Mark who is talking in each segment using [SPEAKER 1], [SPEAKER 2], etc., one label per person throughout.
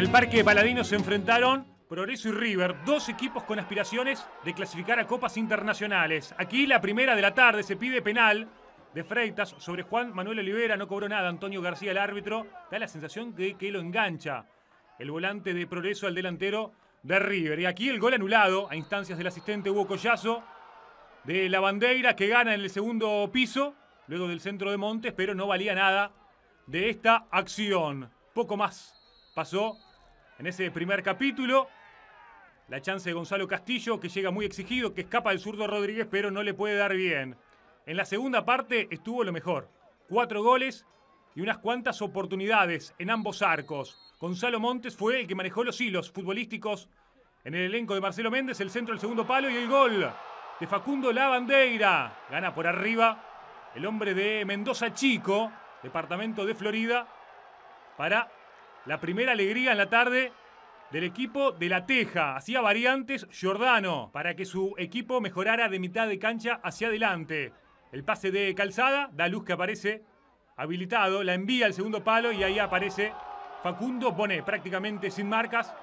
[SPEAKER 1] el Parque Paladino se enfrentaron Progreso y River, dos equipos con aspiraciones de clasificar a copas internacionales. Aquí la primera de la tarde se pide penal de Freitas sobre Juan Manuel Olivera, no cobró nada Antonio García el árbitro, da la sensación de que lo engancha el volante de Progreso al delantero de River. Y aquí el gol anulado a instancias del asistente Hugo Collazo de la bandera que gana en el segundo piso, luego del centro de Montes, pero no valía nada de esta acción. Poco más pasó en ese primer capítulo. La chance de Gonzalo Castillo, que llega muy exigido, que escapa del zurdo Rodríguez, pero no le puede dar bien. En la segunda parte estuvo lo mejor. Cuatro goles y unas cuantas oportunidades en ambos arcos. Gonzalo Montes fue el que manejó los hilos futbolísticos en el elenco de Marcelo Méndez, el centro del segundo palo y el gol de Facundo Lavandeira. Gana por arriba el hombre de Mendoza Chico, departamento de Florida, para la primera alegría en la tarde del equipo de La Teja. Hacía variantes Giordano para que su equipo mejorara de mitad de cancha hacia adelante. El pase de calzada, da luz que aparece habilitado, la envía al segundo palo y ahí aparece Facundo Bonet, prácticamente sin marcas,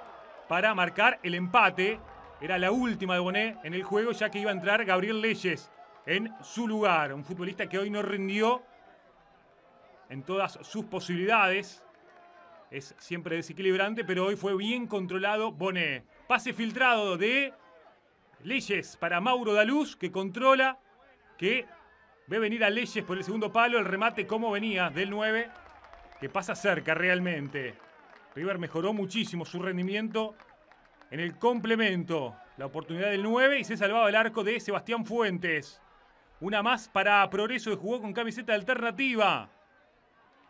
[SPEAKER 1] para marcar el empate. Era la última de Bonet en el juego, ya que iba a entrar Gabriel Leyes en su lugar. Un futbolista que hoy no rindió en todas sus posibilidades es siempre desequilibrante, pero hoy fue bien controlado Bonet. Pase filtrado de Leyes para Mauro Daluz, que controla, que ve venir a Leyes por el segundo palo, el remate como venía del 9, que pasa cerca realmente. River mejoró muchísimo su rendimiento en el complemento. La oportunidad del 9 y se salvaba el arco de Sebastián Fuentes. Una más para Progreso que jugó con camiseta alternativa.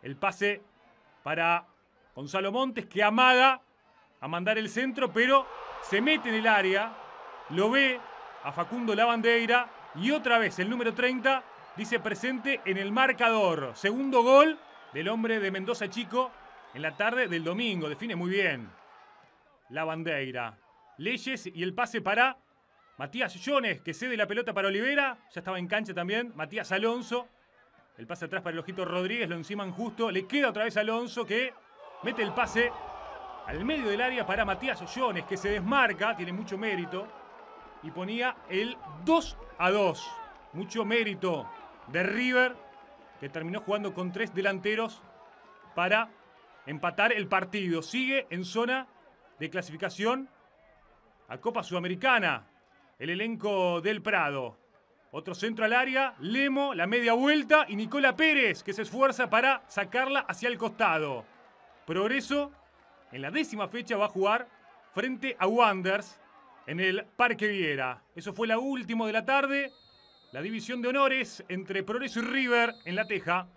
[SPEAKER 1] El pase para Gonzalo Montes que amaga a mandar el centro, pero se mete en el área, lo ve a Facundo Lavandeira y otra vez el número 30 dice presente en el marcador. Segundo gol del hombre de Mendoza Chico en la tarde del domingo. Define muy bien Lavandeira. Leyes y el pase para Matías Jones, que cede la pelota para Olivera. Ya estaba en cancha también. Matías Alonso. El pase atrás para el ojito Rodríguez, lo enciman justo. Le queda otra vez Alonso que Mete el pase al medio del área para Matías Ollones, que se desmarca, tiene mucho mérito. Y ponía el 2 a 2. Mucho mérito de River, que terminó jugando con tres delanteros para empatar el partido. Sigue en zona de clasificación a Copa Sudamericana. El elenco del Prado. Otro centro al área, Lemo, la media vuelta y Nicola Pérez, que se esfuerza para sacarla hacia el costado. Progreso en la décima fecha va a jugar frente a Wanders en el Parque Viera. Eso fue la última de la tarde. La división de honores entre Progreso y River en La Teja.